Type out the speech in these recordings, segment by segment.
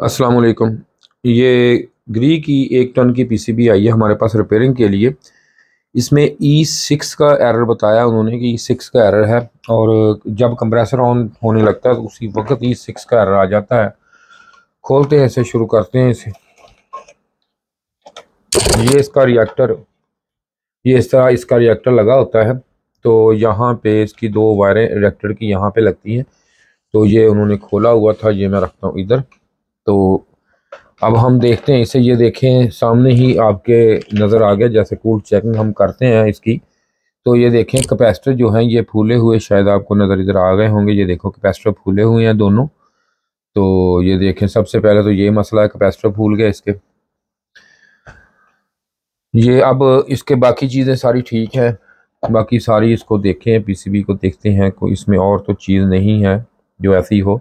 अस्सलाम वालेकुम ये ग्री की एक टन की पीसीबी आई है हमारे पास रिपेयरिंग के लिए इसमें ई e सिक्स का एरर बताया उन्होंने कि ई e सिक्स का एरर है और जब कंप्रेसर ऑन होने लगता है तो उसी वक्त ई e सिक्स का एरर आ जाता है खोलते हैं इसे शुरू करते हैं इसे ये इसका रिएक्टर ये इस तरह इसका रिएक्टर लगा होता है तो यहाँ पे इसकी दो वायरें रिएक्टर की यहाँ पे लगती हैं तो ये उन्होंने खोला हुआ था ये मैं रखता हूँ इधर तो अब हम देखते हैं इसे ये देखें सामने ही आपके नज़र आ गया जैसे कूल चेकिंग हम करते हैं इसकी तो ये देखें कैपेसिटर जो हैं ये फूले हुए शायद आपको नज़र इधर आ गए होंगे ये देखो कैपेसिटर फूले हुए हैं दोनों तो ये देखें सबसे पहले तो ये मसला है कैपेसिटर फूल गया इसके ये अब इसके बाकी चीज़ें सारी ठीक हैं बाकी सारी इसको देखें बी को देखते हैं कोई इसमें और तो चीज़ नहीं है जो ऐसी हो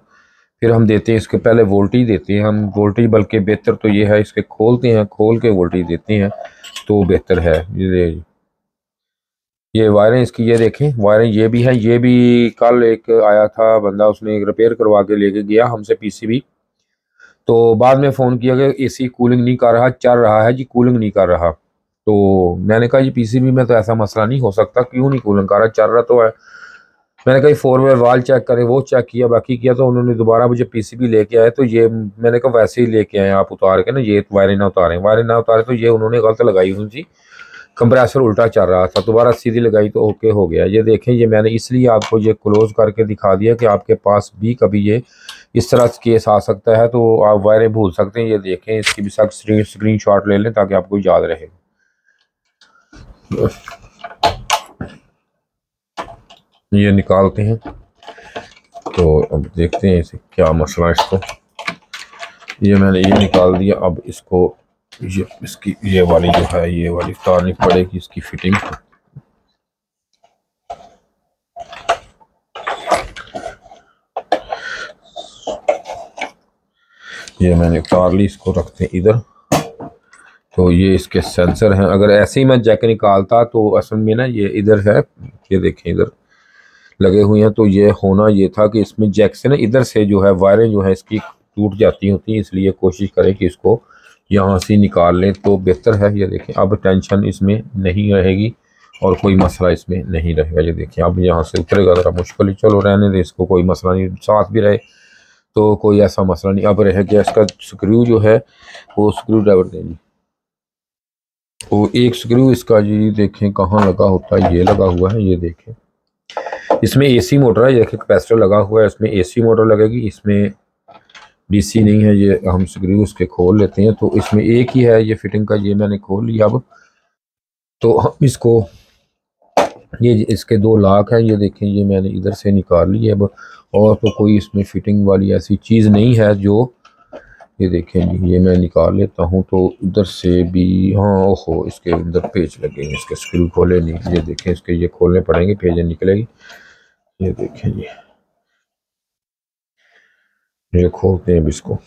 फिर हम देते हैं इसके पहले वोल्टेज देते हैं हम वोल्टेज बल्कि बेहतर तो ये है इसके खोलते हैं खोल के वोल्टेज देते हैं तो बेहतर है ये ये वायरें इसकी ये देखें वायरें ये भी हैं ये भी कल एक आया था बंदा उसने रिपेयर करवा के लेके गया हमसे पीसीबी तो बाद में फ़ोन किया कि एसी कूलिंग नहीं कर रहा चल रहा है जी कूलिंग नहीं कर रहा तो मैंने कहा जी पीसीबी में तो ऐसा मसला नहीं हो सकता क्यों नहीं कूलिंग कर रहा चल रहा तो है मैंने कहीं फोर में वाल चेक करें वो चेक किया बाकी किया तो उन्होंने दोबारा मुझे पीसीबी लेके आए तो ये मैंने कहा वैसे ही लेके आए आप उतार के ना ये वायरें ना उतारें वायरें ना उतारे तो ये उन्होंने गलत लगाई हुई थी कंप्रेसर उल्टा चल रहा था दोबारा सीधी लगाई तो ओके हो गया ये देखें ये मैंने इसलिए आपको ये क्लोज़ करके दिखा दिया कि आपके पास भी कभी ये इस तरह से केस आ सकता है तो आप वायरें भूल सकते हैं ये देखें इसकी भी सख्त स्क्रीन शॉट ले लें ताकि आपको याद रहे ये निकालते हैं तो अब देखते हैं इसे क्या मसला है इसको ये मैंने ये निकाल दिया अब इसको ये इसकी ये वाली जो है ये वाली उतारनी पड़ेगी इसकी फिटिंग ये मैंने उतार ली इसको रखते हैं इधर तो ये इसके सेंसर हैं अगर ऐसे ही मैं जैक निकालता तो असल में ना ये इधर है ये देखें इधर लगे हुए हैं तो ये होना ये था कि इसमें जैक से ना इधर से जो है वायरें जो है इसकी टूट जाती होती हैं इसलिए कोशिश करें कि इसको यहाँ से निकाल लें तो बेहतर है ये देखें अब टेंशन इसमें नहीं रहेगी और कोई मसला इसमें नहीं रहेगा ये देखिए अब यहाँ से उतरेगा ज़रा मुश्किल ही चलो रहने दें इसको कोई मसला नहीं साथ भी रहे तो कोई ऐसा मसला नहीं अब रह गया इसका स्क्रू जो है वो स्क्रू ड्राइवर दें जी वो एक स्क्रू इसका जी देखें कहाँ लगा होता है ये लगा हुआ है ये देखें इसमें एसी मोटर है देखिए कैपेसिटर लगा हुआ है इसमें एसी मोटर लगेगी इसमें डीसी नहीं है ये हम स्क्रू उसके खोल लेते हैं तो इसमें एक ही है ये फिटिंग का ये मैंने खोल लिया अब तो हम इसको ये इसके दो लाख हैं ये देखें ये मैंने इधर से निकाल ली अब और तो कोई इसमें फिटिंग वाली ऐसी चीज़ नहीं है जो ये देखें जी ये मैं निकाल लेता हूँ तो इधर से भी हाँ ओहो इसके अंदर पेज लगे हैं इसके स्क्रू खोले नहीं ये देखें इसके ये खोलने पड़ेंगे पेज निकलेगी ये देखें जी ये खोलते हैं इसको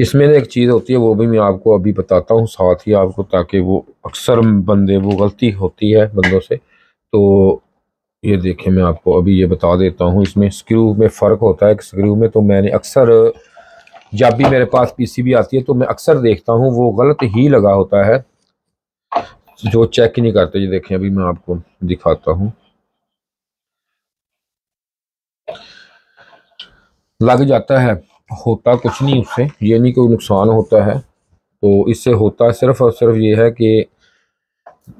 इसमें एक चीज़ होती है वो भी मैं आपको अभी बताता हूँ साथ ही आपको ताकि वो अक्सर बंदे वो गलती होती है बंदों से तो ये देखें मैं आपको अभी ये बता देता हूँ इसमें स्क्रू में फ़र्क होता है स्क्रू में तो मैंने अक्सर जब भी मेरे पास पीसीबी आती है तो मैं अक्सर देखता हूँ वो गलत ही लगा होता है जो चेक नहीं करते ये देखें अभी मैं आपको दिखाता हूँ लग जाता है होता कुछ नहीं उससे ये नहीं कोई नुकसान होता है तो इससे होता सिर्फ और सिर्फ ये है कि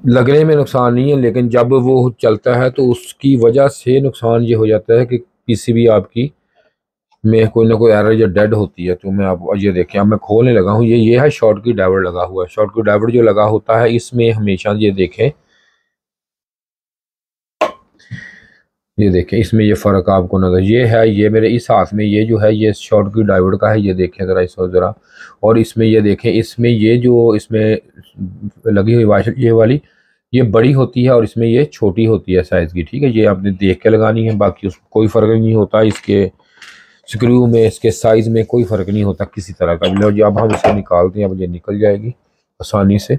लगने में नुकसान नहीं है लेकिन जब वो चलता है तो उसकी वजह से नुकसान ये हो जाता है कि किसी भी आपकी में कोई ना कोई एरर या डेड होती है तो मैं आप ये देखें अब मैं खोलने लगा हूँ ये ये है शॉर्ट की डाइवर लगा हुआ है शॉर्ट की डाइवर जो लगा होता है इसमें हमेशा ये देखें ये देखें इसमें ये फ़र्क आपको नजर ये है ये मेरे इस हाथ में ये जो है ये शॉर्ट की डाइवर्ट का है ये देखें ज़रा इस ज़रा और इसमें ये देखें इसमें ये जो इसमें लगी हुई वाश ये वाली ये बड़ी होती है और इसमें ये छोटी होती है साइज़ की ठीक है ये आपने देख के लगानी है बाकी उसमें कोई फ़र्क नहीं होता इसके स्क्रू में इसके साइज़ में कोई फ़र्क नहीं होता किसी तरह का भी अब हम इसे निकालते हैं अब ये निकल जाएगी आसानी से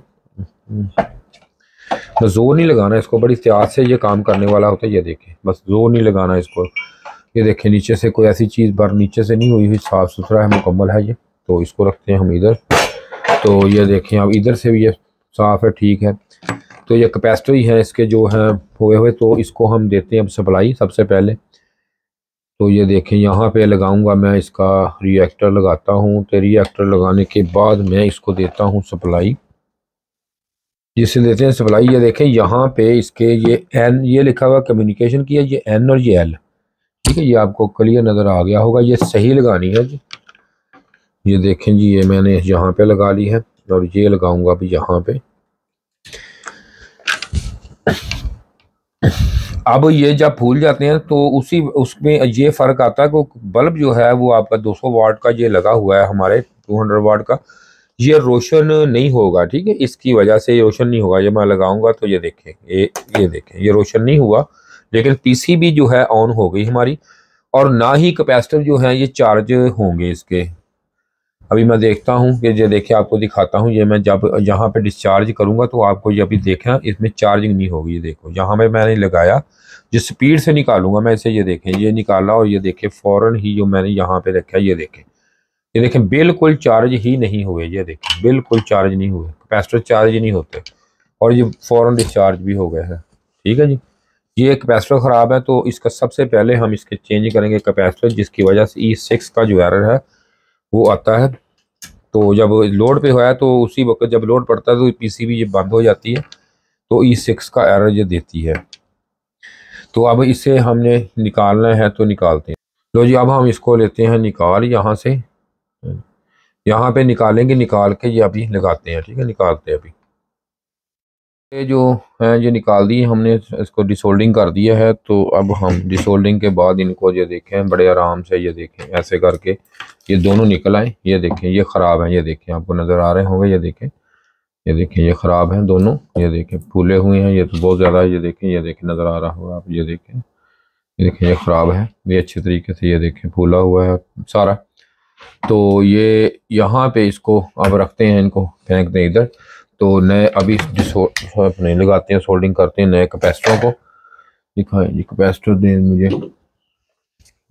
बस ज़ोर नहीं लगाना इसको बड़ी एहतियात से ये काम करने वाला होता है ये देखें बस ज़ोर नहीं लगाना इसको ये देखें नीचे से कोई ऐसी चीज़ बार नीचे से नहीं हुई हुई साफ़ सुथरा है मुकम्मल है ये तो इसको रखते हैं हम इधर तो ये देखें अब इधर से भी ये साफ़ है ठीक है तो ये कैपेसिटी है इसके जो हैं हुए हुए तो इसको हम देते हैं अब सप्लाई सबसे पहले तो ये देखें यहाँ पे लगाऊंगा मैं इसका रिएक्टर लगाता हूँ तो रिएक्टर लगाने के बाद मैं इसको देता हूँ सप्लाई जिसे देते हैं सप्लाई ये देखें यहाँ पे इसके ये एन ये लिखा हुआ कम्युनिकेशन की है ये एन और ये एल ठीक है ये आपको क्लियर नज़र आ गया होगा ये सही लगानी है जी ये देखें जी ये मैंने यहाँ पे लगा ली है और ये लगाऊंगा अभी यहाँ पे अब ये जब फूल जाते हैं तो उसी उसमें ये फ़र्क आता है कि बल्ब जो है वो आपका 200 वाट का ये लगा हुआ है हमारे 200 वाट का ये रोशन नहीं होगा ठीक है इसकी वजह से ये रोशन नहीं होगा ये मैं लगाऊंगा तो ये देखें ये ये देखें ये रोशन नहीं हुआ लेकिन पीसीबी जो है ऑन हो गई हमारी और ना ही कैपेसिटर जो है ये चार्ज होंगे इसके अभी मैं देखता हूँ कि ये देखिए आपको दिखाता हूँ ये मैं जब यहाँ पे डिस्चार्ज करूँगा तो आपको ये अभी देखें इसमें चार्जिंग नहीं होगी ये देखो यहाँ पर मैंने लगाया जो स्पीड से निकालूंगा मैं इसे ये देखें ये निकाला और ये देखें फ़ौरन ही जो मैंने यहाँ पर रखा ये देखें ये देखें बिल्कुल चार्ज ही नहीं हुए ये देखें बिल्कुल चार्ज नहीं हुए कैपेसिटर चार्ज नहीं होते और ये फ़ौरन डिस्चार्ज भी हो गए हैं ठीक है जी ये कैपेसिटर ख़राब है तो इसका सबसे पहले हम इसके चेंज करेंगे कैपेसिटर जिसकी वजह से ई e सिक्स का जो एरर है वो आता है तो जब लोड पे हुआ है तो उसी वक्त जब लोड पड़ता है तो पीसीबी ये बंद हो जाती है तो ई e सिक्स का एरर ये देती है तो अब इसे हमने निकालना है तो निकालते हैं लो जी अब हम इसको लेते हैं निकाल यहाँ से यहाँ पे निकालेंगे निकाल के ये अभी लगाते हैं ठीक है निकालते हैं अभी ये जो है ये निकाल दिए हमने इसको डिसोल्डिंग कर दिया है तो अब हम डिसोल्डिंग के बाद इनको ये देखें बड़े आराम से ये देखें ऐसे करके ये दोनों निकल आए ये देखें ये ख़राब हैं ये देखें आपको नज़र आ रहे होंगे ये देखें ये देखें ये ख़राब हैं दोनों ये देखें फूले हुए हैं ये तो बहुत ज़्यादा ये देखें ये देखें नज़र आ रहा होगा आप ये देखें ये देखें ये ख़राब है ये अच्छे तरीके से ये देखें फूला हुआ है सारा तो ये यहाँ पे इसको अब रखते हैं इनको फेंकते हैं इधर तो नए अभी अपने लगाते हैं सोल्डिंग करते हैं नए कैपेसिटरों को दिखाएं जी कैपेसिटर दें मुझे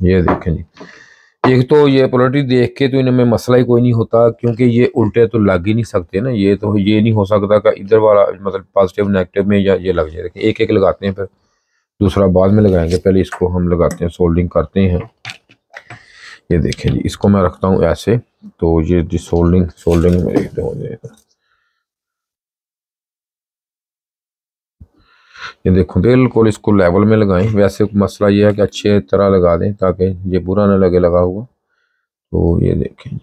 ये देखें जी एक तो ये पोल्ट्री देख के तो इनमें मसला ही कोई नहीं होता क्योंकि ये उल्टे तो लग ही नहीं सकते ना ये तो ये नहीं हो सकता कि इधर वाला मतलब पॉजिटिव नेगेटिव में या ये लग जाए एक एक लगाते हैं फिर दूसरा बाद में लगाएंगे पहले इसको हम लगाते हैं सोल्डिंग करते हैं ये देखें जी इसको मैं रखता हूँ ऐसे तो ये जी सोल्डिंग सोल्डिंग में देखते हो जाएगा ये देखो बिल्कुल इसको लेवल में लगाएं वैसे मसला ये है कि अच्छे तरह लगा दें ताकि ये बुरा ना लगे लगा हुआ तो ये देखें जी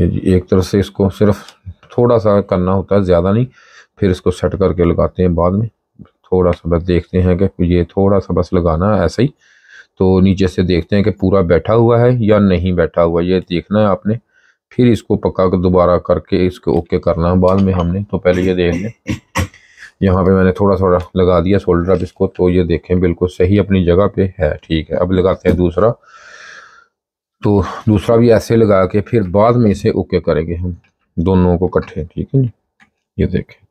ये जी एक तरह से इसको सिर्फ थोड़ा सा करना होता है ज़्यादा नहीं फिर इसको सेट करके लगाते हैं बाद में थोड़ा सा बस देखते हैं कि ये थोड़ा सा बस लगाना है ऐसे ही तो नीचे से देखते हैं कि पूरा बैठा हुआ है या नहीं बैठा हुआ ये देखना है आपने फिर इसको पक्का कर दोबारा करके इसको ओके करना है बाद में हमने तो पहले ये देख लें यहाँ पे मैंने थोड़ा थोड़ा लगा दिया शोल्डर अब इसको तो ये देखें बिल्कुल सही अपनी जगह पे है ठीक है अब लगाते हैं दूसरा तो दूसरा भी ऐसे लगा के फिर बाद में इसे ओके करेंगे हम दोनों को इकट्ठे ठीक है ये देखें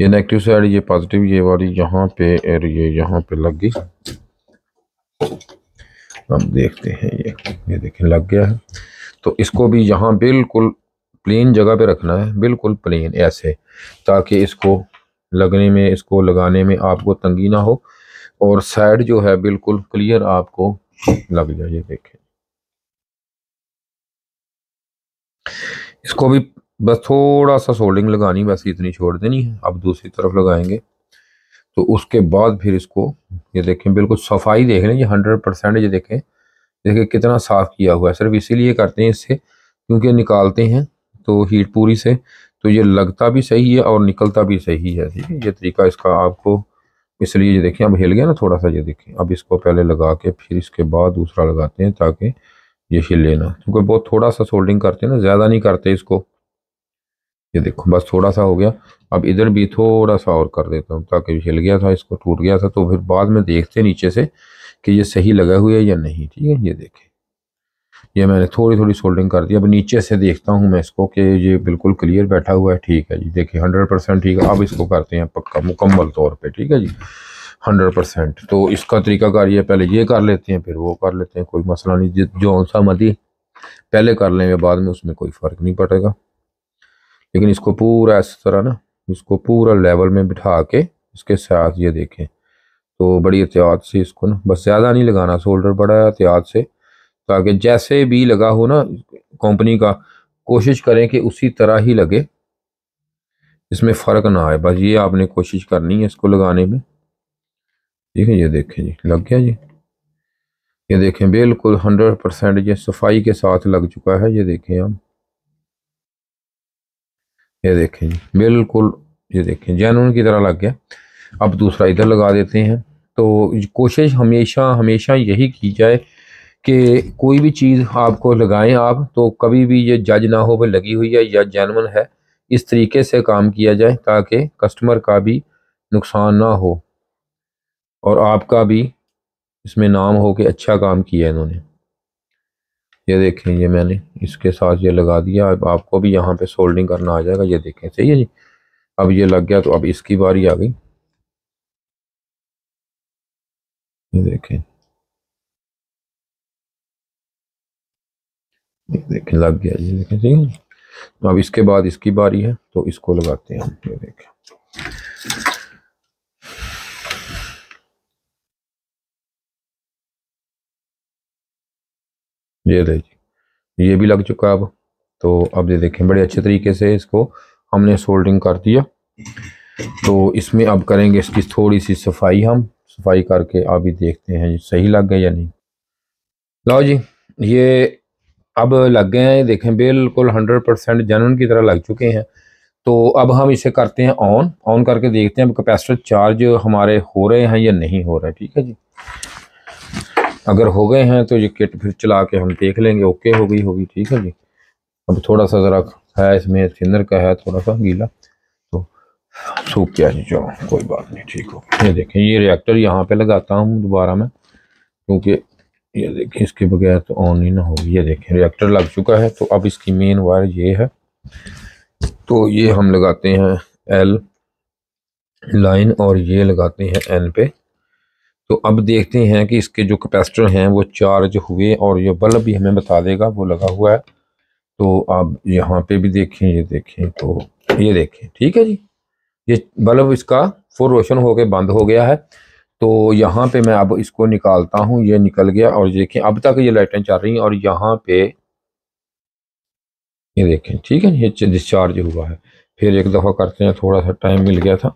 ये नेगेटिव साइड ये पॉजिटिव ये वाली यहाँ पे और ये यहाँ पे लग गई हम देखते हैं ये ये देखें लग गया है तो इसको भी यहाँ बिल्कुल प्लेन जगह पे रखना है बिल्कुल प्लेन ऐसे ताकि इसको लगने में इसको लगाने में आपको तंगी ना हो और साइड जो है बिल्कुल क्लियर आपको लग जाए ये देखें इसको भी बस थोड़ा सा सोल्डिंग लगानी बस इतनी छोड़ देनी है हम्म। अब दूसरी तरफ लगाएंगे तो उसके बाद फिर इसको ये देखें बिल्कुल सफाई देख लें ये हंड्रेड परसेंट ये देखें देखें कितना साफ़ किया हुआ है सिर्फ इसीलिए करते हैं इससे क्योंकि निकालते हैं तो हीट पूरी से तो ये लगता भी सही है और निकलता भी सही है ठीक है ये तरीका इसका आपको इसलिए ये देखें अब हिल गया ना थोड़ा सा ये देखें अब इसको पहले लगा के फिर इसके बाद दूसरा लगाते हैं ताकि ये हिले ना क्योंकि बहुत थोड़ा सा सोल्डिंग करते हैं ना ज़्यादा नहीं करते इसको ये देखो बस थोड़ा सा हो गया अब इधर भी थोड़ा सा और कर देता हूँ ताकि हिल गया था इसको टूट गया था तो फिर बाद में देखते नीचे से कि ये सही लगा हुआ है या नहीं ठीक है ये देखें ये मैंने थोड़ी थोड़ी सोल्डिंग कर दी अब नीचे से देखता हूँ मैं इसको कि ये बिल्कुल क्लियर बैठा हुआ है ठीक है जी देखिए हंड्रेड परसेंट ठीक है अब इसको करते हैं पक्का मुकम्मल तौर पे ठीक है जी हंड्रेड परसेंट तो इसका तरीकाकार ये पहले ये कर लेते हैं फिर वो कर लेते हैं कोई मसला नहीं जो सा मदी पहले कर लेंगे बाद में उसमें कोई फ़र्क नहीं पड़ेगा लेकिन इसको पूरा इस तरह ना इसको पूरा लेवल में बिठा के इसके साथ ये देखें तो बड़ी एहतियात से इसको ना बस ज़्यादा नहीं लगाना शोल्डर बड़ा एहतियात से ताकि जैसे भी लगा हो ना कंपनी का कोशिश करें कि उसी तरह ही लगे इसमें फ़र्क ना आए बस ये आपने कोशिश करनी है इसको लगाने में ठीक है ये देखें जी लग गया जी ये देखें बिल्कुल हंड्रेड परसेंट ये सफाई के साथ लग चुका है ये देखें आप ये देखें बिल्कुल ये देखें जैनून की तरह लग गया अब दूसरा इधर लगा देते हैं तो कोशिश हमेशा हमेशा यही की जाए कि कोई भी चीज़ आपको लगाएं आप तो कभी भी ये जज ना हो पर लगी हुई है या जैनवन है इस तरीके से काम किया जाए ताकि कस्टमर का भी नुकसान ना हो और आपका भी इसमें नाम हो कि अच्छा काम किया इन्होंने ये देखें ये मैंने इसके साथ ये लगा दिया अब आपको भी यहाँ पे सोल्डिंग करना आ जाएगा ये देखें सही है जी अब ये लग गया तो अब इसकी बारी आ गई ये देखें ये देखें लग गया ये देखें सही है अब इसके बाद इसकी बारी है तो इसको लगाते हैं हम ये देखें ये देखिए ये भी लग चुका अब तो अब ये देखें बड़े अच्छे तरीके से इसको हमने सोल्डिंग कर दिया तो इसमें अब करेंगे इसकी थोड़ी सी सफाई हम सफाई करके अभी देखते हैं सही लग गए या नहीं लाओ जी ये अब लग गए हैं देखें बिल्कुल हंड्रेड परसेंट जनवन की तरह लग चुके हैं तो अब हम इसे करते हैं ऑन ऑन करके देखते हैं अब कैपेसिटर चार्ज हमारे हो रहे हैं या नहीं हो रहे ठीक है जी अगर हो गए हैं तो ये किट फिर चला के हम देख लेंगे ओके हो गई होगी ठीक है जी अब थोड़ा सा ज़रा है इसमें थिनर का है थोड़ा सा गीला तो सूख गया जी चलो कोई बात नहीं ठीक हो ये देखें ये रिएक्टर यहाँ पे लगाता हूँ दोबारा मैं क्योंकि ये देखें इसके बगैर तो ऑन ही ना होगी ये देखें रिएक्टर लग चुका है तो अब इसकी मेन वायर ये है तो ये हम लगाते हैं एल लाइन और ये लगाते हैं एन पे तो अब देखते हैं कि इसके जो कैपेसिटर हैं वो चार्ज हुए और ये बल्ब भी हमें बता देगा वो लगा हुआ है तो आप यहाँ पे भी देखें ये देखें तो ये देखें ठीक है जी ये बल्ब इसका फुल रोशन होकर बंद हो गया है तो यहाँ पे मैं अब इसको निकालता हूँ ये निकल गया और देखें अब तक ये लाइटें चल रही हैं और यहाँ पे ये देखें ठीक है ये डिस्चार्ज हुआ है फिर एक दफ़ा करते हैं थोड़ा सा टाइम मिल गया था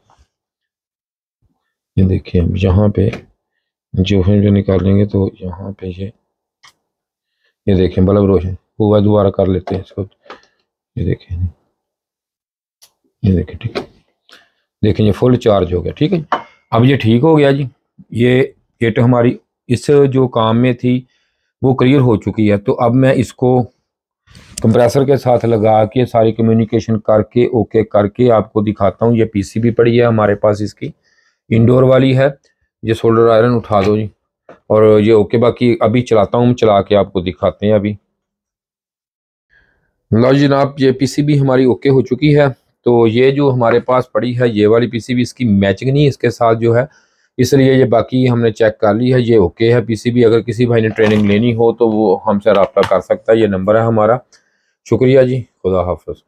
ये देखिए यहाँ पे जो हम जो लेंगे तो यहाँ पे ये ये देखें बल्ब रोशन हुआ दोबारा कर लेते हैं इसको ये देखें ये देखें ठीक है देखें ये फुल चार्ज हो गया ठीक है अब ये ठीक हो गया जी ये किट तो हमारी इस जो काम में थी वो क्लियर हो चुकी है तो अब मैं इसको कंप्रेसर के साथ लगा के सारी कम्युनिकेशन करके ओके करके आपको दिखाता हूँ ये पीसीबी पड़ी है हमारे पास इसकी इंडोर वाली है ये सोल्डर आयरन उठा दो जी और ये ओके बाकी अभी चलाता हूँ चला के आपको दिखाते हैं अभी लो जनाब ये पीसीबी हमारी ओके हो चुकी है तो ये जो हमारे पास पड़ी है ये वाली पीसीबी इसकी मैचिंग नहीं इसके साथ जो है इसलिए ये बाकी हमने चेक कर ली है ये ओके है पीसीबी अगर किसी भाई ने ट्रेनिंग लेनी हो तो वो हमसे रबता कर सकता है ये नंबर है हमारा शुक्रिया जी खुदा हाफ